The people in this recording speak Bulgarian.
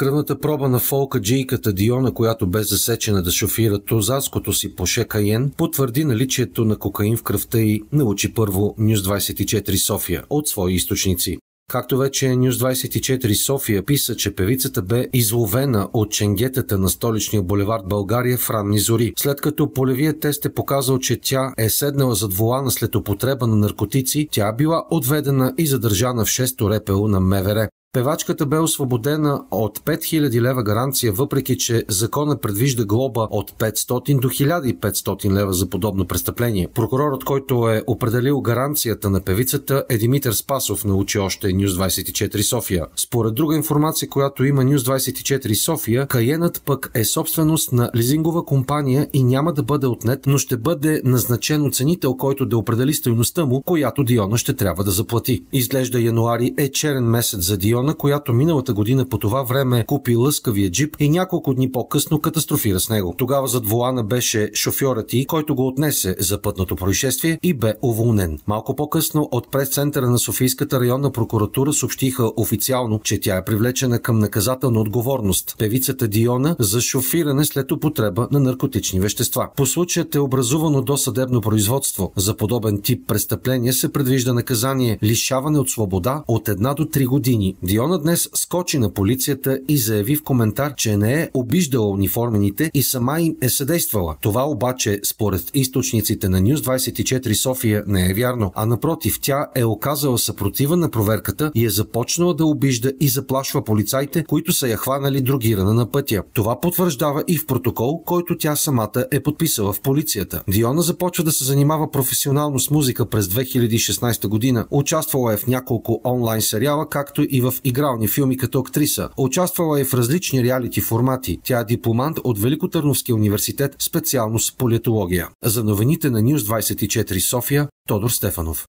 Кръвната проба на фолка джейката Диона, която бе засечена да шофира тозаското си по Каен, потвърди наличието на кокаин в кръвта и научи първо Нюс 24 София от свои източници. Както вече Нюс 24 София писа, че певицата бе изловена от ченгетата на столичния булевард България в ранни зори, след като полевият тест е показал, че тя е седнала зад волана след употреба на наркотици, тя била отведена и задържана в 6-то репело на МВР. Певачката бе освободена от 5000 лева гаранция, въпреки че закона предвижда глоба от 500 до 1500 лева за подобно престъпление. Прокурорът, който е определил гаранцията на певицата е Димитър Спасов, научи още Ньюс 24 София. Според друга информация, която има Нюз 24 София, Каенът пък е собственост на лизингова компания и няма да бъде отнет, но ще бъде назначен оценител, който да определи стоеността му, която Диона ще трябва да заплати. Изглежда януари е черен месец за Диона района, която миналата година по това време е купи лъскавия джип и няколко дни по-късно катастрофира с него. Тогава зад волана беше шофьорът и, който го отнесе за пътното происшествие и бе уволнен. Малко по-късно от прес-центъра на Софийската районна прокуратура съобщиха официално, че тя е привлечена към наказателна отговорност. Певицата Диона за шофиране след употреба на наркотични вещества. По случаят е образувано до съдебно производство. За подобен тип престъпление се предвижда наказание лишаване от свобода от една до три години. Диона днес скочи на полицията и заяви в коментар, че не е обиждала униформените и сама им е съдействала. Това обаче, според източниците на News 24 София, не е вярно, а напротив, тя е оказала съпротива на проверката и е започнала да обижда и заплашва полицайите, които са я хванали другирана на пътя. Това потвърждава и в протокол, който тя самата е подписала в полицията. Диона започва да се занимава професионално с музика през 2016 година. Участвала е в няколко онлайн сериала, както и в игрални филми като актриса. Участвала е в различни реалити формати. Тя е дипломант от Великотърновския университет, специалност политология. За новините на Ньюс 24 София, Тодор Стефанов.